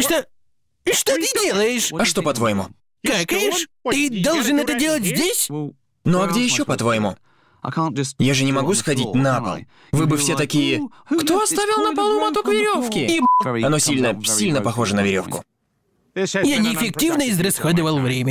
Что? Что ты делаешь? А что, по-твоему? Какаешь? Ты должен это делать здесь? Ну а где еще, по-твоему? Я же не могу сходить на пол. Вы бы все такие... Кто оставил на полу моток веревки? И... Оно сильно, сильно похоже на веревку. Я неэффективно израсходовал время.